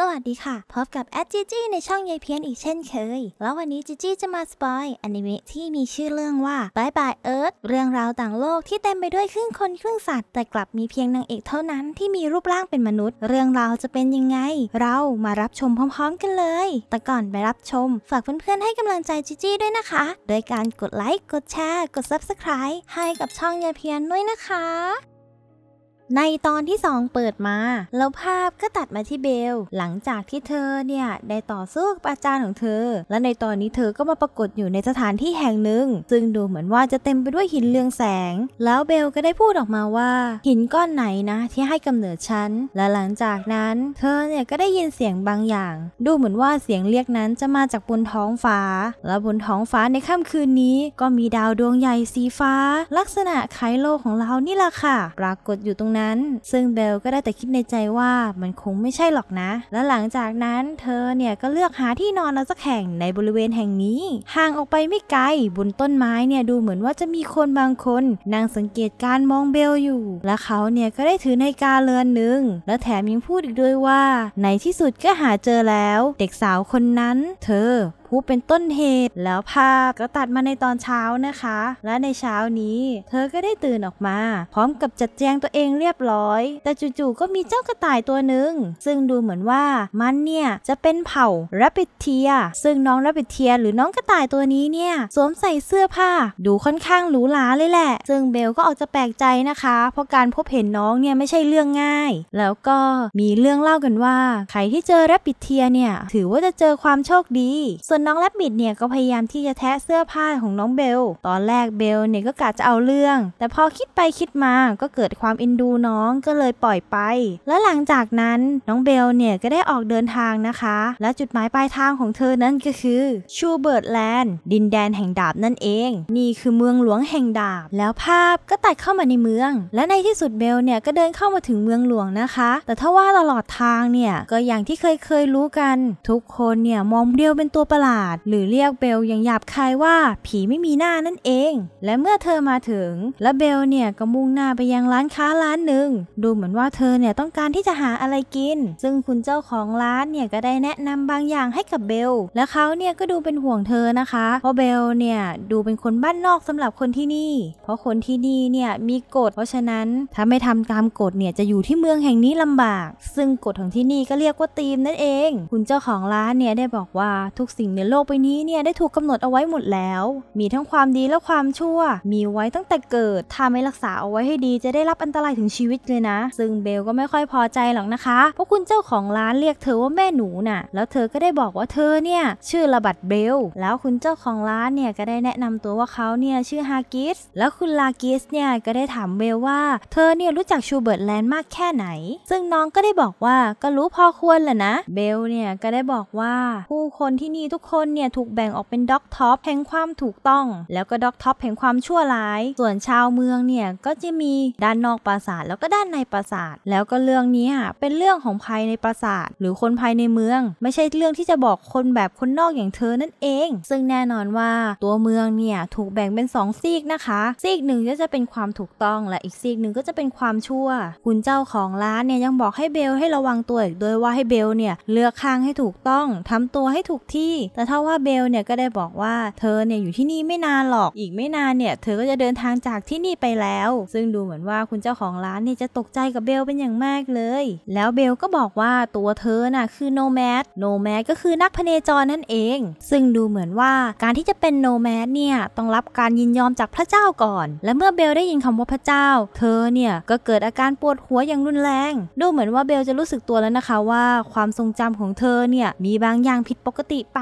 สวัสดีค่ะพบกับแอดจีจี้ในช่องยายเพี้ยนอีกเช่นเคย แล้ววันนี้จีจี้จะมาสปอยอนิเมะที่มีชื่อเรื่องว่าบายบายเอิร์ธเรื่องราวต่างโลกที่เต็มไปด้วยครึ่งคน ครึ่งสัตว์ แต่กลับมีเพียงนางเอกเท่านั้นที่มีรูปร่างเป็นมนุษย์ เรื่องราวจะเป็นยังไง เรามารับชมพร้อมๆกันเลย แต่ก่อนไปรับชม ฝากเพื่อนๆให้กำลังใจจีจี้ด้วยนะคะ โดยการกดไลค์กดแชร์ กดซับสไครต์ให้กับช่องยายเพี้ยนด้วยนะคะในตอนที่สองเปิดมาแล้วภาพก็ตัดมาที่เบล หลังจากที่เธอเนี่ยได้ต่อสู้กับอาจารย์ของเธอ และในตอนนี้เธอก็มาปรากฏอยู่ในสถานที่แห่งหนึ่งซึ่งดูเหมือนว่าจะเต็มไปด้วยหินเรืองแสง แล้วเบลก็ได้พูดออกมาว่าหินก้อนไหนนะ ที่ให้กำเนิดฉันและหลังจากนั้นเธอเนี่ยก็ได้ยินเสียงบางอย่าง ดูเหมือนว่าเสียงเรียกนั้นจะมาจากบนท้องฟ้า และบนท้องฟ้าในค่ำาคืนนี้ ก็มีดาวดวงใหญ่สีฟ้า ลักษณะคล้ายโลกของเรานี่แหละค่ะ ปรากฏอยู่ตรงนั้นซึ่งเบลก็ได้แต่คิดในใจว่ามันคงไม่ใช่หรอกนะ และหลังจากนั้นเธอเนี่ยก็เลือกหาที่นอนเอาสักแห่งในบริเวณแห่งนี้ ห่างออกไปไม่ไกล บนต้นไม้เนี่ยดูเหมือนว่าจะมีคนบางคน นั่งสังเกตการมองเบลอยู่ และเขาเนี่ยก็ได้ถือในกาเรือนหนึ่งและแถมยังพูดอีกด้วยว่าในที่สุดก็หาเจอแล้วเด็กสาวคนนั้นเธอผู้เป็นต้นเหตุแล้วภาพก็ตัดมาในตอนเช้านะคะ และในเช้านี้เธอก็ได้ตื่นออกมา พร้อมกับจัดแจงตัวเองเรียบร้อย แต่จู่ๆก็มีเจ้ากระต่ายตัวหนึ่ง ซึ่งดูเหมือนว่ามันเนี่ยจะเป็นเผ่ารปบิเทีย ซึ่งน้องแรปบิเทียหรือน้องกระต่ายตัวนี้เนี่ยสวมใส่เสื้อผ้าดูค่อนข้างหรูหราเลยแหละซึ่งเบลก็ออกจะแปลกใจนะคะ เพราะการพบเห็นน้องเนี่ยไม่ใช่เรื่องง่าย แล้วก็มีเรื่องเล่ากันว่าใครที่เจอแรปบิเทียเนี่ยถือว่าจะเจอความโชคดีส่วนน้องแรบบิดเนี่ยก็พยายามที่จะแทะเสื้อผ้าของน้องเบล ตอนแรกเบลเนี่ยก็กะจะเอาเรื่อง แต่พอคิดไปคิดมา ก็เกิดความอินดูน้องก็เลยปล่อยไป และหลังจากนั้นน้องเบลเนี่ยก็ได้ออกเดินทางนะคะ และจุดหมายปลายทางของเธอนั้นก็คือชูเบิร์ตแลนด์ดินแดนแห่งดาบนั่นเอง นี่คือเมืองหลวงแห่งดาบ แล้วภาพก็ตัดเข้ามาในเมือง และในที่สุดเบลเนี่ยก็เดินเข้ามาถึงเมืองหลวงนะคะ แต่ถ้าว่าตลอดทางเนี่ยก็อย่างที่เคยเคยรู้กัน ทุกคนเนี่ยมองเดียวเป็นตัวประหลาดาดหรือเรียกเบลอย่างหยาบคายว่าผีไม่มีหน้านั่นเอง และเมื่อเธอมาถึง และเบลเนี่ยก็มุ่งหน้าไปยังร้านค้าร้านหนึ่งดูเหมือนว่าเธอเนี่ยต้องการที่จะหาอะไรกิน ซึ่งคุณเจ้าของร้านเนี่ยก็ได้แนะนำบางอย่างให้กับเบลและเขาเนี่ยก็ดูเป็นห่วงเธอนะคะ เพราะเบลเนี่ยดูเป็นคนบ้านนอกสำหรับคนที่นี่ เพราะคนที่นี่เนี่ยมีกฎเพราะฉะนั้นถ้าไม่ทำตามกฎเนี่ยจะอยู่ที่เมืองแห่งนี้ลำบาก ซึ่งกฎของที่นี่ก็เรียกว่าตีมนั่นเอง คุณเจ้าของร้านเนี่ยได้บอกว่าทุกสิ่งในโลกใบนี้เนี่ยได้ถูกกาหนดเอาไว้หมดแล้ว มีทั้งความดีและความชั่ว มีไว้ตั้งแต่เกิด ถ้าไม่รักษาเอาไว้ให้ดีจะได้รับอันตรายถึงชีวิตเลยนะ ซึ่งเบลก็ไม่ค่อยพอใจหรอกนะคะ เพราะคุณเจ้าของร้านเรียกเธอว่าแม่หนูน่ะ แล้วเธอก็ได้บอกว่าเธอเนี่ยชื่อระบัดเบล แล้วคุณเจ้าของร้านเนี่ยก็ได้แนะนำตัวว่าเขาเนี่ยชื่อฮากิส แล้วคุณลากิสเนี่ยก็ได้ถามเบลว่า เธอเนี่ยรู้จักชูเบิร์ตแลนด์มากแค่ไหน ซึ่งน้องก็ได้บอกว่าก็รู้พอควรแหละนะ เบลเนี่ยก็ได้บอกว่าผู้คนที่นี่ทุกคนเนี่ยถูกแบ่งออกเป็นด็อกท็อปแห่งความถูกต้อง แล้วก็ด็อกท็อปแห่งความชั่วร้าย ส่วนชาวเมืองเนี่ยก็จะมีด้านนอกปราสาทแล้วก็ด้านในปราสาท แล้วก็เรื่องนี้เป็นเรื่องของภายในปราสาท หรือคนภายในเมือง ไม่ใช่เรื่องที่จะบอกคนแบบคนนอกอย่างเธอนั่นเอง ซึ่งแน่นอนว่าตัวเมืองเนี่ยถูกแบ่งเป็น2งซีกนะคะซีกหนึ่งก็จะเป็นความถูกต้องและอีกซีกหนึ่งก็จะเป็นความชั่ว คุณเจ้าของร้านเนี่ยยังบอกให้เบลให้ระวังตัวอีกด้วยว่าให้เบลเนี่ยเลือกข้างให้ถูกต้อง ทำตัวให้ถูกที่แต่ถ้าว่าเบลเนี่ยก็ได้บอกว่าเธอเนี่ยอยู่ที่นี่ไม่นานหรอกอีกไม่นานเนี่ยเธอก็จะเดินทางจากที่นี่ไปแล้ว ซึ่งดูเหมือนว่าคุณเจ้าของร้านนี่จะตกใจกับเบลเป็นอย่างมากเลย แล้วเบลก็บอกว่าตัวเธอน่ะคือโนแมดโนแมดก็คือนักพเนจรนั่นเอง ซึ่งดูเหมือนว่าการที่จะเป็นโนแมดเนี่ยต้องรับการยินยอมจากพระเจ้าก่อนและเมื่อเบลได้ยินคำว่าพระเจ้า เธอเนี่ยก็เกิดอาการปวดหัวอย่างรุนแรง ดูเหมือนว่าเบลจะรู้สึกตัวแล้วนะคะว่า ความทรงจำของเธอเนี่ยมีบางอย่างผิดปกติไป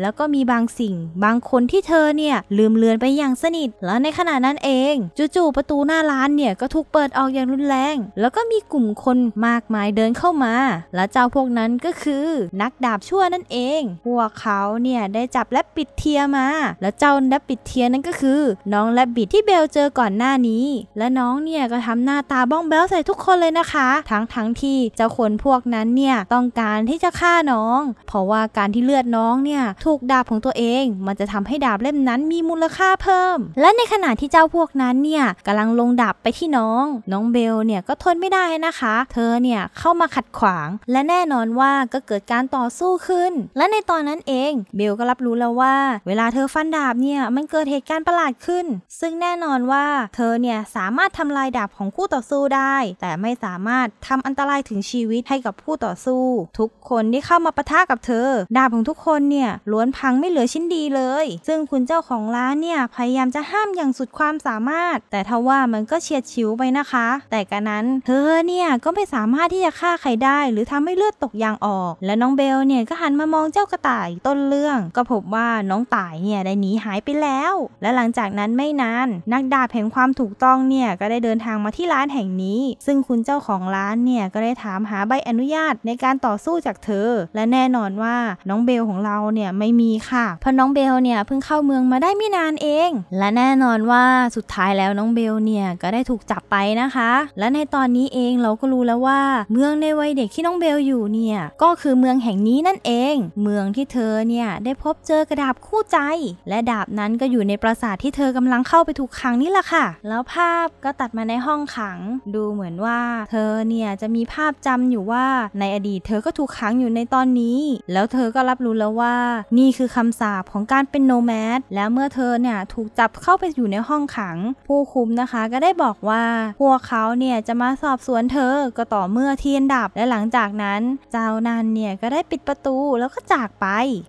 แล้วก็มีบางสิ่ง บางคนที่เธอเนี่ย ลืมเลือนไปอย่างสนิท แล้วในขณะนั้นเองจู่ๆประตูหน้าร้าน เนี่ย ก็ถูกเปิดออกอย่างรุนแรง แล้วก็มีกลุ่มคนมากมายเดินเข้ามา และเจ้าพวกนั้นก็คือ นักดาบชั่วนั่นเองพวกเขาเนี่ยได้จับและปิดเทียมา แล้วเจ้าและปิดเทียนั้นก็คือ น้องและบิดที่เบลเจอ ก่อนหน้านี้ และน้องเนี่ยก็ทำหน้าตาบ้องแบลใส่ทุกคนเลยนะคะทั้งทั้งที่เจ้าคนพวกนั้นเนี่ยต้องการที่จะฆ่าน้อง เพราะว่าการที่เลือดน้องเนี่ยถูกดาบของตัวเองมันจะทำให้ดาบเล่มนั้นมีมูลค่าเพิ่ม และในขณะที่เจ้าพวกนั้นเนี่ยกำลังลงดาบไปที่น้อง น้องเบลเนี่ยก็ทนไม่ได้นะคะ เธอเนี่ยเข้ามาขัดขวาง และแน่นอนว่าก็เกิดการต่อสู้ขึ้น และในตอนนั้นเอง เบลก็รับรู้แล้วว่า เวลาเธอฟันดาบเนี่ยมันเกิดเหตุการณ์ประหลาดขึ้น ซึ่งแน่นอนว่าเธอเนี่ยสามารถทำลายดาบของคู่ต่อสู้ได้ แต่ไม่สามารถทำอันตรายถึงชีวิตให้กับผู้ต่อสู้ ทุกคนที่เข้ามาปะทะกับเธอ ดาบของทุกคนเนี่ยล้วนพังไม่เหลือชิ้นดีเลย ซึ่งคุณเจ้าของร้านเนี่ย พยายามจะห้ามอย่างสุดความสามารถ แต่ทว่ามันก็เฉียดฉิวไปนะคะ แต่กระนั้นเธอเนี่ย ก็ไม่สามารถที่จะฆ่าใครได้หรือทำให้เลือดตกยางออก และน้องเบลเนี่ย ก็หันมามองเจ้ากระต่ายต้นเรื่อง ก็พบว่าน้องต่ายเนี่ยได้หนีหายไปแล้ว และหลังจากนั้นไม่นานนักดาบแห่งความถูกต้องเนี่ยก็ได้เดินทางมาที่ร้านแห่งนี้ ซึ่งคุณเจ้าของร้านเนี่ยก็ได้ถามหาใบอนุญาตในการต่อสู้จากเธอ และแน่นอนว่าน้องเบลของเราเนี่ยไม่มีค่ะเพราะน้องเบลเนี่ยเพิ่งเข้าเมืองมาได้ไม่นานเอง และแน่นอนว่าสุดท้ายแล้วน้องเบลเนี่ยก็ได้ถูกจับไปนะคะ และในตอนนี้เองเราก็รู้แล้วว่า เมืองในวัยเด็กที่น้องเบลอยู่เนี่ยก็คือเมืองแห่งนี้นั่นเอง เมืองที่เธอเนี่ยได้พบเจอกระดาบคู่ใจ และดาบนั้นก็อยู่ในปราสาทที่เธอกำลังเข้าไปถูกขังนี่แหละค่ะ แล้วภาพก็ตัดมาในห้องขัง ดูเหมือนว่า เธอเนี่ยจะมีภาพจำอยู่ว่า ในอดีตเธอก็ถูกขังอยู่ในตอนนี้ แล้วเธอก็รับรู้แล้วว่านี่คือคำสาปของการเป็นโนแมด และเมื่อเธอเนี่ยถูกจับเข้าไปอยู่ในห้องขัง ผู้คุมนะคะก็ได้บอกว่าพวกเขาเนี่ยจะมาสอบสวนเธอก็ต่อเมื่อเทียนดับและหลังจากนั้นเจ้านันเนี่ยก็ได้ปิดประตูแล้วก็จากไป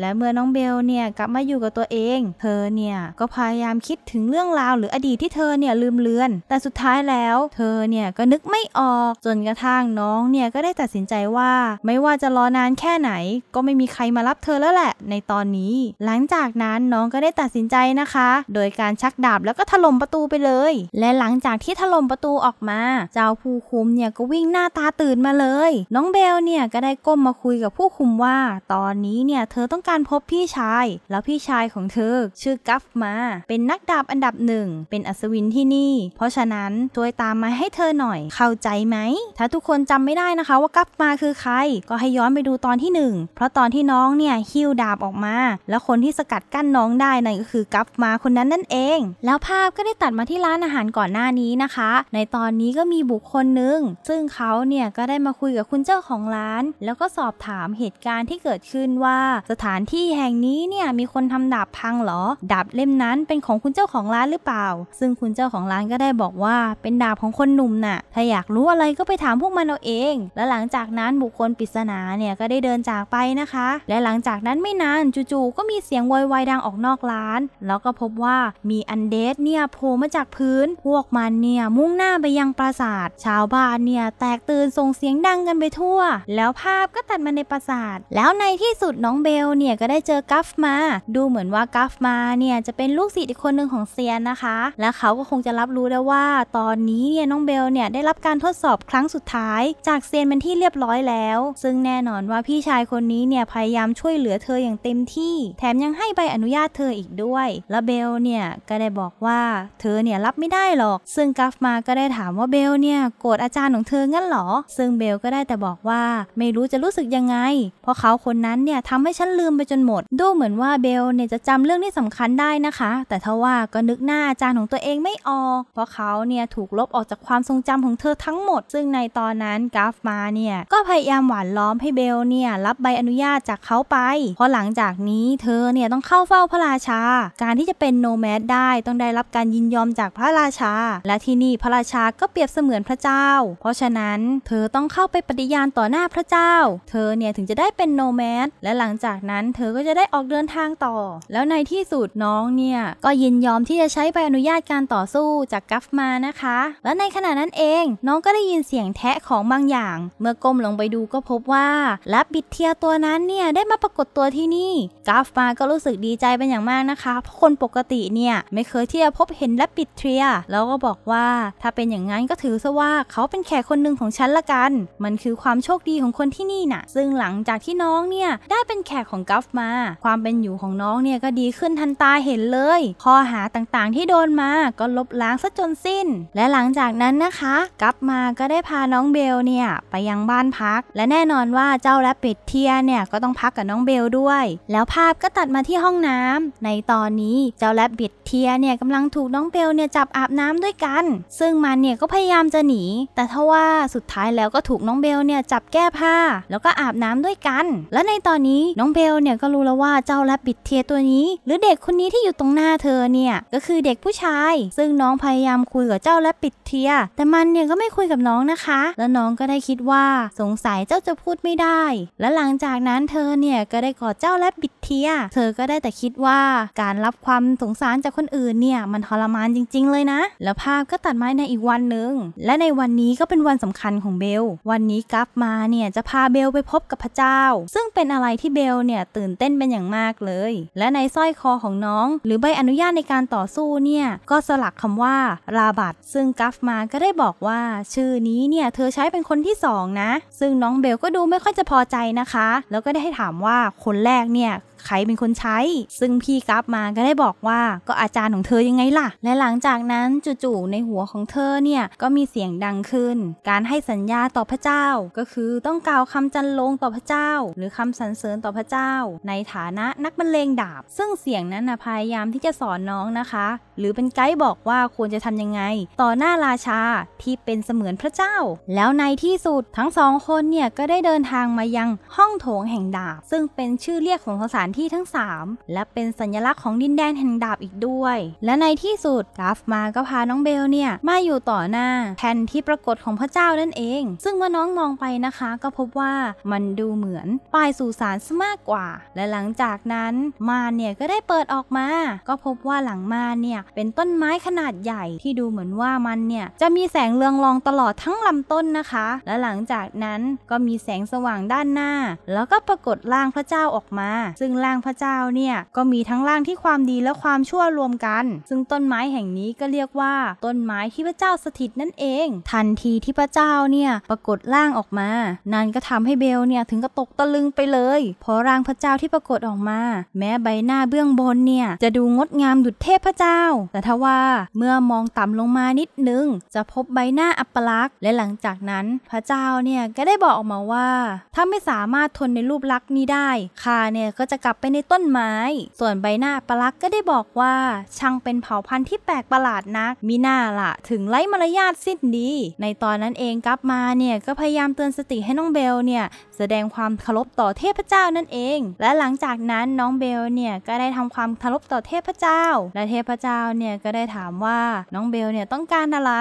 และเมื่อน้องเบลเนี่ยกลับมาอยู่กับตัวเอง เธอเนี่ยก็พยายามคิดถึงเรื่องราวหรืออดีตที่เธอเนี่ยลืมเลือน แต่สุดท้ายแล้ว เธอเนี่ยก็นึกไม่ออกจนกระทั่งน้องเนี่ยก็ได้ตัดสินใจว่าไม่ว่าจะรอนานแค่ไหน ก็ไม่มีใครมารับเธอแล้วแหละในตอนนี้ หลังจากนั้นน้องก็ได้ตัดสินใจนะคะ โดยการชักดาบแล้วก็ถล่มประตูไปเลย และหลังจากที่ถล่มประตูออกมา เจ้าผู้คุมเนี่ยก็วิ่งหน้าตาตื่นมาเลย น้องเบลเนี่ยก็ได้ก้มมาคุยกับผู้คุมว่า ตอนนี้เนี่ย เธอต้องการพบพี่ชาย แล้วพี่ชายของเธอชื่อกัฟมา เป็นนักดาบอันดับหนึ่งเป็นอัศวินที่นี่ เพราะฉะนั้นช่วยตามมาให้เธอหน่อยเข้าใจไหมถ้าทุกคนจำไม่ได้นะคะว่ากัฟมาคือใคร ก็ให้ย้อนไปดูตอนที่ 1 เพราะตอนที่น้องเนี่ยฮิวดาาบออกมาแล้วคนที่สกัดกั้นน้องได้นั่นก็คือกัฟมาคนนั้นนั่นเอง แล้วภาพก็ได้ตัดมาที่ร้านอาหารก่อนหน้านี้นะคะ ในตอนนี้ก็มีบุคคลหนึ่งซึ่งเขาเนี่ยก็ได้มาคุยกับคุณเจ้าของร้าน แล้วก็สอบถามเหตุการณ์ที่เกิดขึ้นว่า สถานที่แห่งนี้เนี่ยมีคนทำดาบพังหรอดาบเล่มนั้นเป็นของคุณเจ้าของร้านหรือเปล่า ซึ่งคุณเจ้าของร้านก็ได้บอกว่าเป็นดาบของคนหนุ่มน่ะถ้าอยากรู้อะไรก็ไปถามพวกมันเอาเอง และหลังจากนั้นบุคคลปริศนาเนี่ยก็ได้เดินจากไปนะคะ และหลังจากนั้นไม่นานจู่ๆก็มีเสียงวอยวายดังออกนอกร้าน แล้วก็พบว่ามีอันเดสเนี่ยโผล่มาจากพื้น พวกมันเนี่ยมุ่งหน้าไปยังปราสาท ชาวบ้านเนี่ยแตกตื่นส่งเสียงดังกันไปทั่ว แล้วภาพก็ตัดมาในปราสาท แล้วในที่สุดน้องเบลเนี่ยก็ได้เจอกัฟมา ดูเหมือนว่ากัฟมาเนี่ยจะเป็นลูกศิษย์อีกคนหนึ่งของเซียนนะคะ และเขาก็คงจะรับรู้ได้ว่า ตอนนี้เนี่ยน้องเบลเนี่ยได้รับการทดสอบครั้งสุดท้าย จากเซียนเป็นที่เรียบร้อยแล้ว ซึ่งแน่นอนว่าพี่ชายคนนี้เนี่ยพยายามช่วยเหลือเธออย่างอย่างเต็มที่ แถมยังให้ใบอนุญาตเธออีกด้วย แล้วเบลเนี่ยก็ได้บอกว่าเธอเนี่ยรับไม่ได้หรอก ซึ่งกัฟมาก็ได้ถามว่าเบลเนี่ยโกรธอาจารย์ของเธองั้นหรอ ซึ่งเบลก็ได้แต่บอกว่า ไม่รู้จะรู้สึกยังไง เพราะเขาคนนั้นเนี่ยทำให้ฉันลืมไปจนหมด ดูเหมือนว่าเบลเนี่ยจะจำเรื่องที่สำคัญได้นะคะ แต่ทว่าก็นึกหน้าอาจารย์ของตัวเองไม่ออก เพราะเขาเนี่ยถูกลบออกจากความทรงจำของเธอทั้งหมด ซึ่งในตอนนั้นกัฟมาเนี่ยก็พยายามหวานล้อมให้เบลเนี่ยรับใบอนุญาตจากเขาไป เพราะหลังลังจากนี้เธอเนี่ยต้องเข้าเฝ้าพระราชา การที่จะเป็นโนแมดได้ต้องได้รับการยินยอมจากพระราชา และที่นี่พระราชาก็เปรียบเสมือนพระเจ้า เพราะฉะนั้นเธอต้องเข้าไปปฏิญาณต่อหน้าพระเจ้า เธอเนี่ยถึงจะได้เป็นโนแมดและหลังจากนั้นเธอก็จะได้ออกเดินทางต่อ แล้วในที่สุดน้องเนี่ย ก็ยินยอมที่จะใช้ใบอนุญาตการต่อสู้จากกัฟมานะคะ และในขณะนั้นเองน้องก็ได้ยินเสียงแทะของบางอย่าง เมื่อก้มลงไปดูก็พบว่าลับบิดเทียตัวนั้นเนี่ยได้มาปรากฏตัวที่นี่กราฟมาก็รู้สึกดีใจเป็นอย่างมากนะคะ เพราะคนปกติเนี่ย ไม่เคยที่จะพบเห็นและปิดเทรียแล้วก็บอกว่า ถ้าเป็นอย่างนั้นก็ถือซะว่าเขาเป็นแขก คนหนึ่งของฉันละกัน มันคือความโชคดีของคนที่นี่นะ่ะซึ่งหลังจากที่น้องเนี่ย ได้เป็นแขก ของกัฟมา ความเป็นอยู่ของน้องเนี่ย ก็ดีขึ้นทันตาเห็นเลยข้อหาต่างๆที่โดนมาก็ลบล้างซะจนสิ้น และหลังจากนั้นนะคะกัฟมาก็ได้พาน้องเบลเนี่ยไปยังบ้านพัก และแน่นอนว่าเจ้าและปิดเทียเนี่ยก็ต้องพักกับน้องเบลด้วยยแล้วภาพก็ตัดมาที่ห้องน้ำ ในตอนนี้เจ้าแรบบิดเทียเนี่ยกำลังถูกน้องเบลเนี่ยจับอาบน้ำด้วยกัน ซึ่งมันเนี่ยก็พยายามจะหนี แต่ทว่าสุดท้ายแล้วก็ถูกน้องเบลเนี่ยจับแก้ผ้าแล้วก็อาบน้ำด้วยกัน และในตอนนี้น้องเบลเนี่ยก็รู้แล้วว่าเจ้าแรบบิดเทียตัวนี้ หรือเด็กคนนี้ที่อยู่ตรงหน้าเธอเนี่ยก็คือเด็กผู้ชายซึ่งน้องพยายามคุยกับเจ้าแรบบิดเทีย แต่มันเนี่ยก็ไม่คุยกับน้องนะคะ แล้วน้องก็ได้คิดว่าสงสัยเจ้าจะพูดไม่ได้ และหลังจากนั้นเธอเนี่ยก็ได้กอดเจ้าและบิดพียเธอก็ได้แต่คิดว่าการรับความสงสารจากคนอื่นเนี่ยมันทรมานจริง ๆเลยนะ แล้วภาพก็ตัดไม้ในอีกวันหนึ่งและในวันนี้ก็เป็นวันสำคัญของเบล วันนี้กับมาเนี่ยจะพาเบลไปพบกับพระเจ้า ซึ่งเป็นอะไรที่เบลเนี่ยตื่นเต้นเป็นอย่างมากเลย และในสร้อยคอของน้อง หรือใบอนุญาตในการต่อสู้เนี่ยก็สลักคำว่าราบัตซึ่งกัฟมาก็ได้บอกว่าชื่อนี้เนี่ยเธอใช้เป็นคนที่2นะ ซึ่งน้องเบลก็ดูไม่ค่อยจะพอใจนะคะ แล้วก็ได้ให้ถามว่าคนแรกเนี่ยใครเป็นคนใช้ ซึ่งพี่กัฟมาก็ได้บอกว่าก็อาจารย์ของเธอยังไงล่ะ และหลังจากนั้นจู่ๆในหัวของเธอเนี่ยก็มีเสียงดังขึ้น การให้สัญญาต่อพระเจ้าก็คือต้องกล่าวคำจันลงต่อพระเจ้า หรือคำสรรเสริญต่อพระเจ้า ในฐานะนักบรรเลงดาบ ซึ่งเสียงนั้นนะพยายามที่จะสอนน้องนะคะ หรือเป็นไกด์บอกว่าควรจะทำยังไง ต่อหน้าราชาที่เป็นเสมือนพระเจ้า แล้วในที่สุดทั้งสองคนเนี่ยก็ได้เดินทางมายังห้องโถงแห่งดาบ ซึ่งเป็นชื่อเรียกของสถานานที่ทั้ง 3 และเป็นสัญลักษณ์ของดินแดนแห่งดาบอีกด้วย และในที่สุดกาฟมาก็พาน้องเบลเนี่ยมาอยู่ต่อหน้าแผ่นที่ปรากฏของพระเจ้านั่นเอง ซึ่งเมื่อน้องมองไปนะคะ ก็พบว่ามันดูเหมือนปลายสู่สารซะมากกว่า และหลังจากนั้นมาเนี่ยก็ได้เปิดออกมา ก็พบว่าหลังมาเนี่ยเป็นต้นไม้ขนาดใหญ่ที่ดูเหมือนว่ามันเนี่ยจะมีแสงเรืองรองตลอดทั้งลำต้นนะคะ และหลังจากนั้นก็มีแสงสว่างด้านหน้า แล้วก็ปรากฏร่างพระเจ้าออกมา ซึ่งร่างพระเจ้าเนี่ยก็มีทั้งร่างที่ความดีและความชั่วรวมกัน ซึ่งต้นไม้แห่งนี้ก็เรียกว่า ต้นไม้ที่พระเจ้าสถิตนั่นเอง ทันทีที่พระเจ้าเนี่ยปรากฏร่างออกมา นั่นก็ทำให้เบลเนี่ยถึงกับตกตะลึงไปเลย เพราะร่างพระเจ้าที่ปรากฏออกมา แม้ใบหน้าเบื้องบนเนี่ยจะดูงดงามดุจเทพพระเจ้า แต่ทว่าเมื่อมองต่ำลงมานิดนึงจะพบใบหน้าอัปลักษณ์และหลังจากนั้นพระเจ้าเนี่ยก็ได้บอกออกมาว่า ถ้าไม่สามารถทนในรูปลักษณ์นี้ได้ ข้าเนี่ยก็จะกลับไปในต้นไม้ ส่วนใบหน้าปลักก็ได้บอกว่าช่างเป็นเผ่าพันธุ์ที่แปลกประหลาดนัก มีหน้าละถึงไร้มารยาทสิ้นดี ในตอนนั้นเองกัปมาเนี่ยก็พยายามเตือนสติให้น้องเบลเนี่ยแสดงความเคารพต่อเทพเจ้านั่นเอง และหลังจากนั้นน้องเบลเนี่ยก็ได้ทำความเคารพต่อเทพเจ้า และเทพเจ้าเนี่ยก็ได้ถามว่าน้องเบลเนี่ยต้องการอะไร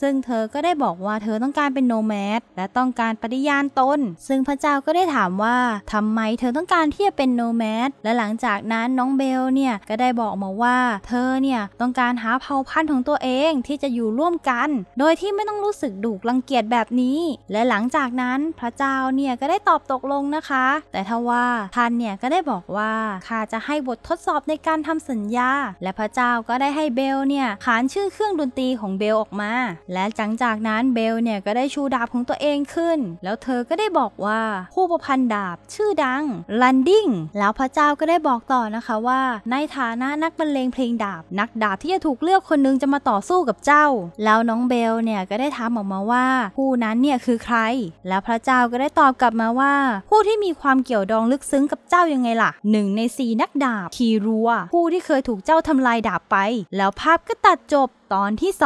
ซึ่งเธอก็ได้บอกว่าเธอต้องการเป็นโนแมด และต้องการปฏิญาณตน ซึ่งพระเจ้าก็ได้ถามว่าทำไมเธอต้องการที่จะเป็นโนแมดดและหลังจากนั้นน้องเบลเนี่ย ก็ได้บอกมาว่าเธอเนี่ยต้องการหาเผ่าพันธุ์ของตัวเองที่จะอยู่ร่วมกัน โดยที่ไม่ต้องรู้สึกดุรังเกียจแบบนี้ และหลังจากนั้นพระเจ้าเนี่ยก็ได้ตอบตกลงนะคะ แต่ทว่าท่านเนี่ยก็ได้บอกว่าข้าจะให้บททดสอบในการทำสัญญา และพระเจ้าก็ได้ให้เบลเนี่ย ขานชื่อเครื่องดนตรีของเบลออกมา และหลังจากนั้นเบลเนี่ยก็ได้ชูดาบของตัวเองขึ้นแล้วเธอก็ได้บอกว่าผู้ประพันธ์ดาบชื่อดังลันดิ้งแล้วพระเจ้าก็ได้บอกต่อนะคะว่า ในฐานะนักบรรเลงเพลงดาบ นักดาบที่จะถูกเลือกคนนึงจะมาต่อสู้กับเจ้า แล้วน้องเบลเนี่ยก็ได้ถามออกมาว่า ผู้นั้นเนี่ยคือใคร แล้วพระเจ้าก็ได้ตอบกลับมาว่า ผู้ที่มีความเกี่ยวดองลึกซึ้งกับเจ้ายังไงล่ะหนึ่งในสีนักดาบคีรัว ผู้ที่เคยถูกเจ้าทำลายดาบไป แล้วภาพก็ตัดจบตอนที่2